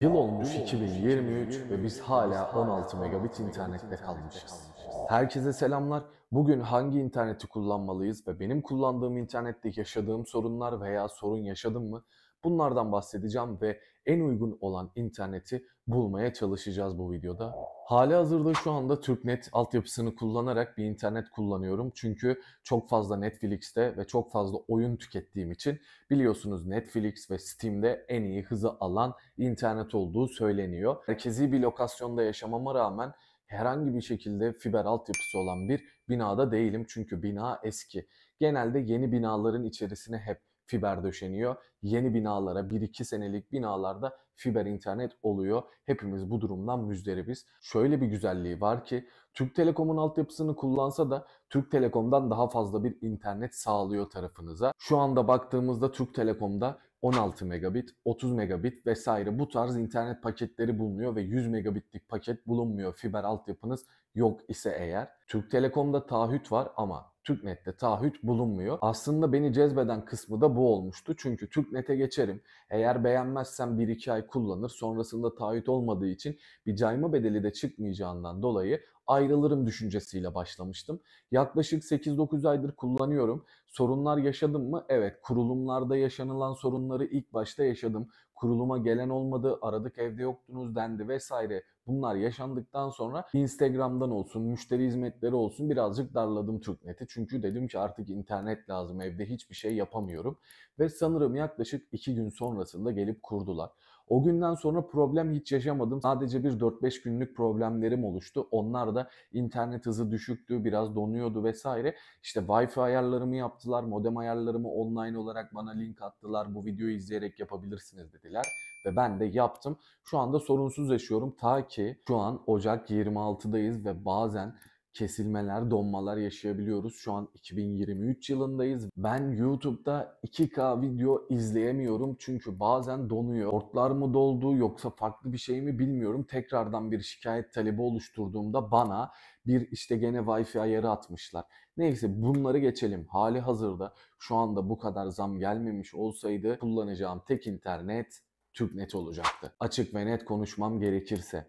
Yıl olmuş 2023 ve biz hala 16 megabit internette kalmışız. Herkese selamlar. Bugün hangi interneti kullanmalıyız ve benim kullandığım internette yaşadığım sorunlar veya sorun yaşadım mı Bunlardan bahsedeceğim ve en uygun olan interneti bulmaya çalışacağız bu videoda. Hali hazırda şu anda TürkNet altyapısını kullanarak bir internet kullanıyorum. Çünkü çok fazla Netflix'te ve çok fazla oyun tükettiğim için biliyorsunuz Netflix ve Steam'de en iyi hızı alan internet olduğu söyleniyor. Merkezi bir lokasyonda yaşamama rağmen herhangi bir şekilde fiber altyapısı olan bir binada değilim. Çünkü bina eski. Genelde yeni binaların içerisine hep fiber döşeniyor. Yeni binalara 1-2 senelik binalarda fiber internet oluyor. Hepimiz bu durumdan müzdaribiz. Şöyle bir güzelliği var ki Türk Telekom'un altyapısını kullansa da Türk Telekom'dan daha fazla bir internet sağlıyor tarafınıza. Şu anda baktığımızda Türk Telekom'da 16 megabit, 30 megabit vesaire bu tarz internet paketleri bulunuyor ve 100 megabitlik paket bulunmuyor fiber altyapınız yok ise eğer. Türk Telekom'da taahhüt var ama TürkNet'te taahhüt bulunmuyor. Aslında beni cezbeden kısmı da bu olmuştu. Çünkü TürkNet'e geçerim. Eğer beğenmezsem 1-2 ay kullanır. Sonrasında taahhüt olmadığı için bir cayma bedeli de çıkmayacağından dolayı ayrılırım düşüncesiyle başlamıştım. Yaklaşık 8-9 aydır kullanıyorum. Sorunlar yaşadım mı? Evet, kurulumlarda yaşanılan sorunları ilk başta yaşadım kuruluma gelen olmadı, aradık evde yoktunuz dendi vesaire. Bunlar yaşandıktan sonra Instagram'dan olsun, müşteri hizmetleri olsun birazcık darladım TürkNet'i. Çünkü dedim ki artık internet lazım, evde hiçbir şey yapamıyorum. Ve sanırım yaklaşık iki gün sonrasında gelip kurdular. O günden sonra problem hiç yaşamadım. Sadece bir 4-5 günlük problemlerim oluştu. Onlar da internet hızı düşüktü, biraz donuyordu vesaire. İşte Wi-Fi ayarlarımı yaptılar, modem ayarlarımı online olarak bana link attılar. Bu videoyu izleyerek yapabilirsiniz dediler ve ben de yaptım. Şu anda sorunsuz yaşıyorum ta ki şu an Ocak 26'dayız ve bazen kesilmeler, donmalar yaşayabiliyoruz. Şu an 2023 yılındayız. Ben YouTube'da 2K video izleyemiyorum çünkü bazen donuyor. Portlar mı doldu yoksa farklı bir şey mi bilmiyorum. Tekrardan bir şikayet talebi oluşturduğumda bana bir işte gene Wi-Fi ayarı atmışlar. Neyse bunları geçelim. Hali hazırda şu anda bu kadar zam gelmemiş olsaydı kullanacağım tek internet TürkNet olacaktı. Açık ve net konuşmam gerekirse.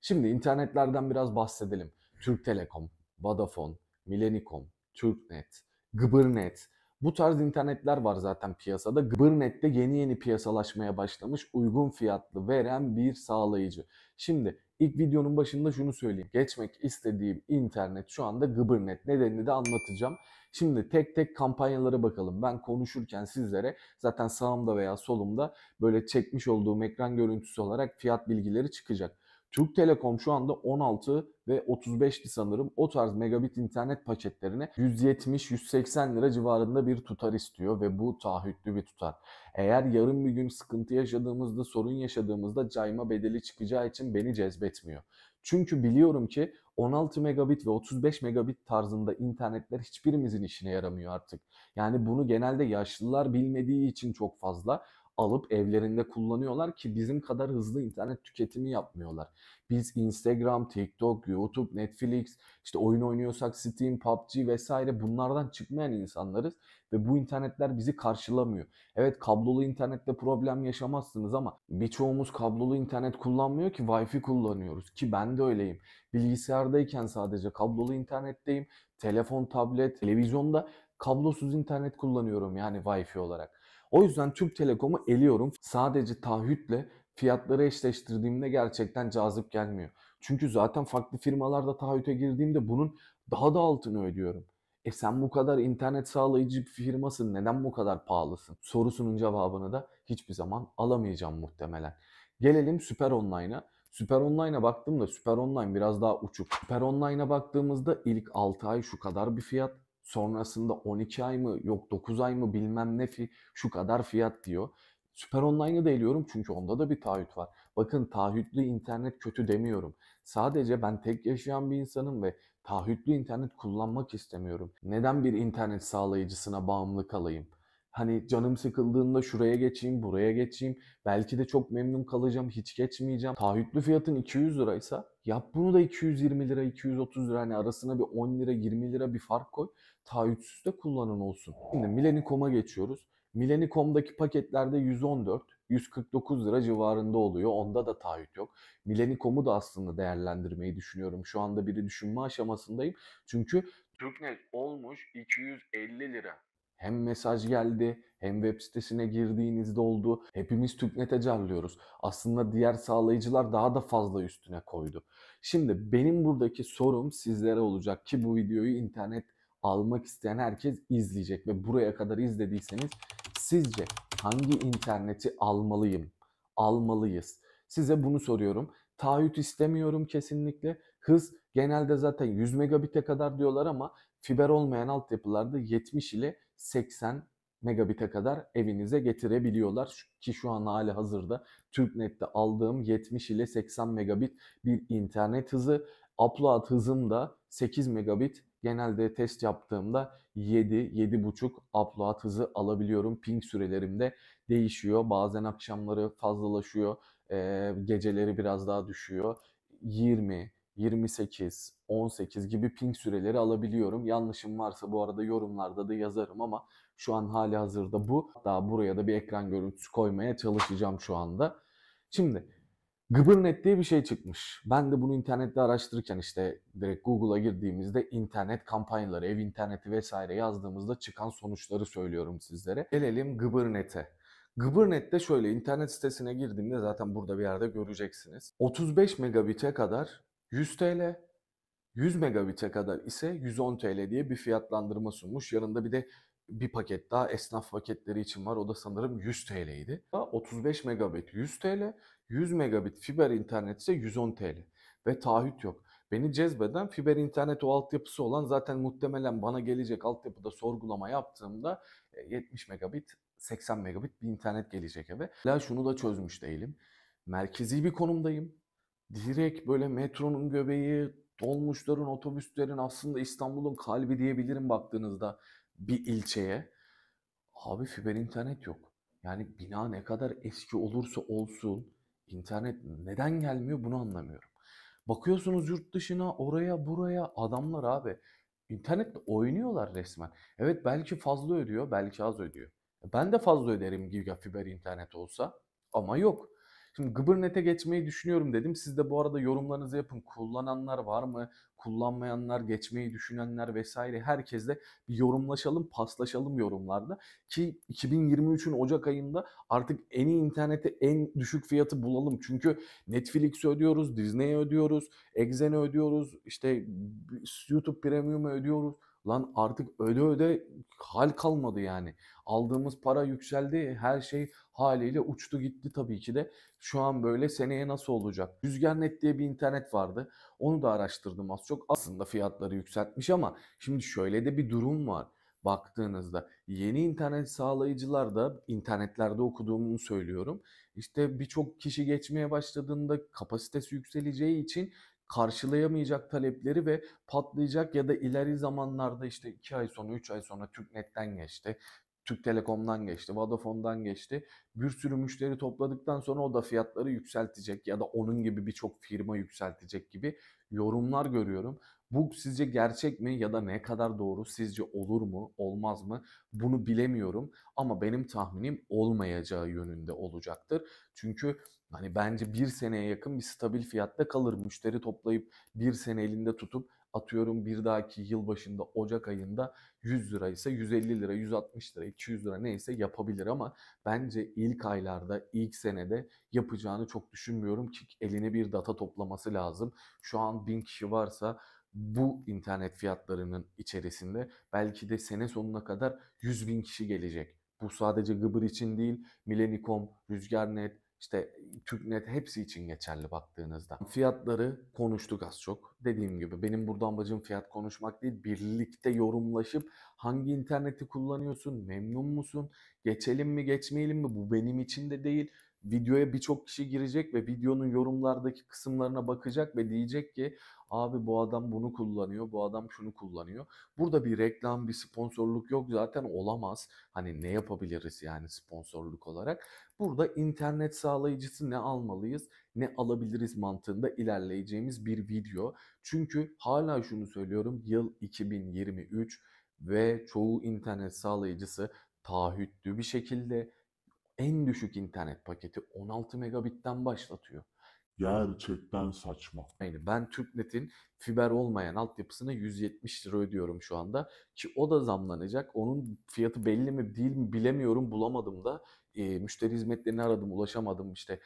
Şimdi internetlerden biraz bahsedelim. Türk Telekom, Vodafone, Milenikom, Türknet, Gıbırnet. Bu tarz internetler var zaten piyasada. Gıbırnet de yeni yeni piyasalaşmaya başlamış uygun fiyatlı veren bir sağlayıcı. Şimdi ilk videonun başında şunu söyleyeyim. Geçmek istediğim internet şu anda Gıbırnet. Nedenini de anlatacağım. Şimdi tek tek kampanyalara bakalım. Ben konuşurken sizlere zaten sağımda veya solumda böyle çekmiş olduğum ekran görüntüsü olarak fiyat bilgileri çıkacak. Türk Telekom şu anda 16 ve 35'ti sanırım o tarz megabit internet paketlerine 170-180 lira civarında bir tutar istiyor ve bu taahhütlü bir tutar. Eğer yarın bir gün sıkıntı yaşadığımızda, sorun yaşadığımızda cayma bedeli çıkacağı için beni cezbetmiyor. Çünkü biliyorum ki 16 megabit ve 35 megabit tarzında internetler hiçbirimizin işine yaramıyor artık. Yani bunu genelde yaşlılar bilmediği için çok fazla alıp evlerinde kullanıyorlar ki bizim kadar hızlı internet tüketimi yapmıyorlar. Biz Instagram, TikTok, YouTube, Netflix, işte oyun oynuyorsak Steam, PUBG vesaire bunlardan çıkmayan insanlarız ve bu internetler bizi karşılamıyor. Evet kablolu internette problem yaşamazsınız ama birçoğumuz kablolu internet kullanmıyor ki Wi-Fi kullanıyoruz ki ben de öyleyim. Bilgisayardayken sadece kablolu internetteyim. Telefon, tablet, televizyonda kablosuz internet kullanıyorum yani Wi-Fi olarak. O yüzden Türk Telekom'u eliyorum. Sadece taahhütle fiyatları eşleştirdiğimde gerçekten cazip gelmiyor. Çünkü zaten farklı firmalarda taahhüte girdiğimde bunun daha da altını ödüyorum. E sen bu kadar internet sağlayıcı bir firmasın neden bu kadar pahalısın? Sorusunun cevabını da hiçbir zaman alamayacağım muhtemelen. Gelelim Süper Online'a. Süper Online'a baktığımda Süper Online biraz daha uçuk. Süper Online'a baktığımızda ilk 6 ay şu kadar bir fiyat sonrasında 12 ay mı yok 9 ay mı bilmem ne fi, şu kadar fiyat diyor. Süper Online'ı da eliyorum çünkü onda da bir taahhüt var. Bakın taahhütlü internet kötü demiyorum. Sadece ben tek yaşayan bir insanım ve taahhütlü internet kullanmak istemiyorum. Neden bir internet sağlayıcısına bağımlı kalayım? Hani canım sıkıldığında şuraya geçeyim, buraya geçeyim. Belki de çok memnun kalacağım, hiç geçmeyeceğim. Taahhütlü fiyatın 200 liraysa yap bunu da 220 lira, 230 lira. Hani arasına bir 10 lira, 20 lira bir fark koy. Taahhütsüz de kullanın olsun. Şimdi Milenicom'a geçiyoruz. Milenicom'daki paketlerde 114, 149 lira civarında oluyor. Onda da taahhüt yok. Milenicom'u da aslında değerlendirmeyi düşünüyorum. Şu anda biri düşünme aşamasındayım. Çünkü TürkNet olmuş 250 lira hem mesaj geldi hem web sitesine girdiğinizde oldu. Hepimiz tüknete carlıyoruz. Aslında diğer sağlayıcılar daha da fazla üstüne koydu. Şimdi benim buradaki sorum sizlere olacak ki bu videoyu internet almak isteyen herkes izleyecek ve buraya kadar izlediyseniz sizce hangi interneti almalıyım? Almalıyız. Size bunu soruyorum. Taahhüt istemiyorum kesinlikle. Hız genelde zaten 100 megabit'e kadar diyorlar ama fiber olmayan altyapılarda 70 ile 80 megabite kadar evinize getirebiliyorlar. Ki şu an hali hazırda TürkNet'te aldığım 70 ile 80 megabit bir internet hızı. Upload hızım da 8 megabit. Genelde test yaptığımda 7, 7.5 upload hızı alabiliyorum. Ping sürelerim de değişiyor. Bazen akşamları fazlalaşıyor. Ee, geceleri biraz daha düşüyor. 20, 28, 18 gibi ping süreleri alabiliyorum. Yanlışım varsa bu arada yorumlarda da yazarım ama şu an hali hazırda bu. Daha buraya da bir ekran görüntüsü koymaya çalışacağım şu anda. Şimdi Gıbırnet diye bir şey çıkmış. Ben de bunu internette araştırırken işte direkt Google'a girdiğimizde internet kampanyaları, ev interneti vesaire yazdığımızda çıkan sonuçları söylüyorum sizlere. Gelelim Gıbırnet'e. Gıbırnet'te şöyle internet sitesine girdiğimde zaten burada bir yerde göreceksiniz. 35 megabit'e kadar 100 TL, 100 megabit'e kadar ise 110 TL diye bir fiyatlandırma sunmuş. Yanında bir de bir paket daha esnaf paketleri için var. O da sanırım 100 TL'ydi. 35 megabit 100 TL, 100 megabit fiber internet ise 110 TL. Ve taahhüt yok. Beni cezbeden fiber internet o altyapısı olan zaten muhtemelen bana gelecek altyapıda sorgulama yaptığımda 70 e, megabit 80 megabit bir internet gelecek eve. La şunu da çözmüş değilim. Merkezi bir konumdayım direkt böyle metronun göbeği, dolmuşların, otobüslerin aslında İstanbul'un kalbi diyebilirim baktığınızda bir ilçeye. Abi fiber internet yok. Yani bina ne kadar eski olursa olsun internet neden gelmiyor bunu anlamıyorum. Bakıyorsunuz yurt dışına, oraya, buraya adamlar abi internetle oynuyorlar resmen. Evet belki fazla ödüyor, belki az ödüyor. Ben de fazla öderim giga fiber internet olsa ama yok. Şimdi Gıbırnet'e geçmeyi düşünüyorum dedim. Siz de bu arada yorumlarınızı yapın. Kullananlar var mı? Kullanmayanlar, geçmeyi düşünenler vesaire herkesle bir yorumlaşalım, paslaşalım yorumlarda. Ki 2023'ün Ocak ayında artık en iyi internete en düşük fiyatı bulalım. Çünkü Netflix ödüyoruz, Disney'i ödüyoruz, Exxen'i ödüyoruz, işte YouTube Premium'u ödüyoruz. Lan artık öde öde hal kalmadı yani. Aldığımız para yükseldi. Her şey haliyle uçtu gitti tabii ki de. Şu an böyle seneye nasıl olacak? Rüzgarnet diye bir internet vardı. Onu da araştırdım az çok. Aslında fiyatları yükseltmiş ama şimdi şöyle de bir durum var baktığınızda yeni internet sağlayıcılar da internetlerde okuduğumu söylüyorum. İşte birçok kişi geçmeye başladığında kapasitesi yükseleceği için karşılayamayacak talepleri ve patlayacak ya da ileri zamanlarda işte 2 ay sonra 3 ay sonra TürkNet'ten geçti. Türk Telekom'dan geçti, Vodafone'dan geçti. Bir sürü müşteri topladıktan sonra o da fiyatları yükseltecek ya da onun gibi birçok firma yükseltecek gibi yorumlar görüyorum. Bu sizce gerçek mi ya da ne kadar doğru? Sizce olur mu, olmaz mı? Bunu bilemiyorum ama benim tahminim olmayacağı yönünde olacaktır. Çünkü Hani bence bir seneye yakın bir stabil fiyatta kalır. Müşteri toplayıp bir sene elinde tutup atıyorum bir dahaki yıl başında Ocak ayında 100 lira ise 150 lira, 160 lira, 200 lira neyse yapabilir ama bence ilk aylarda, ilk senede yapacağını çok düşünmüyorum ki eline bir data toplaması lazım. Şu an 1000 kişi varsa bu internet fiyatlarının içerisinde belki de sene sonuna kadar 100 bin kişi gelecek. Bu sadece Gıbır için değil, Milenikom, Rüzgarnet, işte TürkNet hepsi için geçerli baktığınızda. Fiyatları konuştuk az çok. Dediğim gibi benim burada amacım fiyat konuşmak değil. Birlikte yorumlaşıp hangi interneti kullanıyorsun, memnun musun, geçelim mi geçmeyelim mi bu benim için de değil videoya birçok kişi girecek ve videonun yorumlardaki kısımlarına bakacak ve diyecek ki abi bu adam bunu kullanıyor, bu adam şunu kullanıyor. Burada bir reklam, bir sponsorluk yok zaten olamaz. Hani ne yapabiliriz yani sponsorluk olarak? Burada internet sağlayıcısı ne almalıyız, ne alabiliriz mantığında ilerleyeceğimiz bir video. Çünkü hala şunu söylüyorum yıl 2023 ve çoğu internet sağlayıcısı taahhütlü bir şekilde en düşük internet paketi 16 megabitten başlatıyor. Gerçekten saçma. Yani ben TürkNet'in fiber olmayan altyapısına 170 lira ödüyorum şu anda. Ki o da zamlanacak. Onun fiyatı belli mi değil mi bilemiyorum bulamadım da. E, müşteri hizmetlerini aradım ulaşamadım işte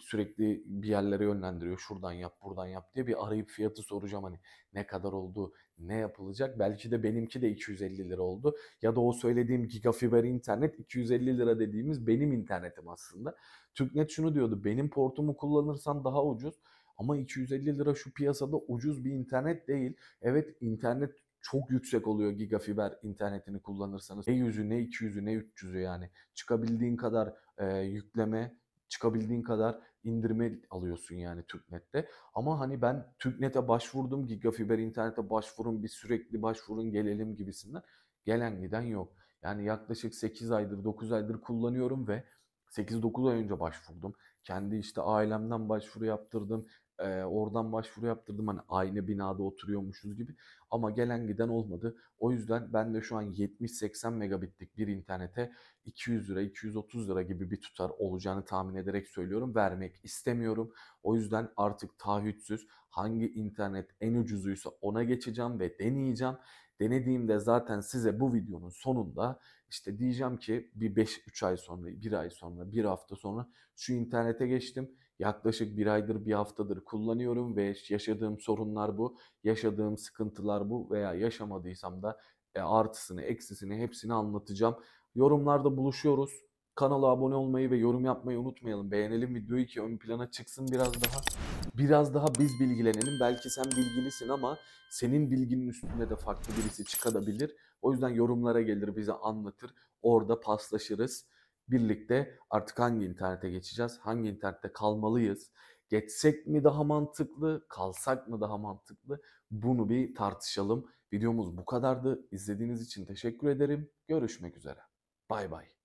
sürekli bir yerlere yönlendiriyor. Şuradan yap, buradan yap diye bir arayıp fiyatı soracağım hani ne kadar oldu, ne yapılacak. Belki de benimki de 250 lira oldu. Ya da o söylediğim gigafiber internet 250 lira dediğimiz benim internetim aslında. Türknet şunu diyordu. Benim portumu kullanırsan daha ucuz. Ama 250 lira şu piyasada ucuz bir internet değil. Evet internet çok yüksek oluyor gigafiber internetini kullanırsanız. Ne 100'ü ne 200'ü ne 300'ü yani. Çıkabildiğin kadar e, yükleme çıkabildiğin kadar indirme alıyorsun yani TürkNet'te. Ama hani ben TürkNet'e başvurdum, gigafiber internete başvurun, bir sürekli başvurun gelelim gibisinden gelen giden yok. Yani yaklaşık 8 aydır 9 aydır kullanıyorum ve 8-9 ay önce başvurdum. Kendi işte ailemden başvuru yaptırdım. E, oradan başvuru yaptırdım hani aynı binada oturuyormuşuz gibi ama gelen giden olmadı. O yüzden ben de şu an 70-80 megabitlik bir internete 200 lira 230 lira gibi bir tutar olacağını tahmin ederek söylüyorum. Vermek istemiyorum. O yüzden artık taahhütsüz hangi internet en ucuzuysa ona geçeceğim ve deneyeceğim. Denediğimde zaten size bu videonun sonunda işte diyeceğim ki bir 5-3 ay sonra, 1 ay sonra, 1 hafta sonra şu internete geçtim. Yaklaşık bir aydır, bir haftadır kullanıyorum ve yaşadığım sorunlar bu, yaşadığım sıkıntılar bu veya yaşamadıysam da e, artısını, eksisini hepsini anlatacağım. Yorumlarda buluşuyoruz. Kanala abone olmayı ve yorum yapmayı unutmayalım. Beğenelim videoyu ki ön plana çıksın biraz daha. Biraz daha biz bilgilenelim. Belki sen bilgilisin ama senin bilginin üstünde de farklı birisi çıkabilir. O yüzden yorumlara gelir bize anlatır. Orada paslaşırız. Birlikte artık hangi internete geçeceğiz? Hangi internette kalmalıyız? Geçsek mi daha mantıklı? Kalsak mı daha mantıklı? Bunu bir tartışalım. Videomuz bu kadardı. İzlediğiniz için teşekkür ederim. Görüşmek üzere. Bay bay.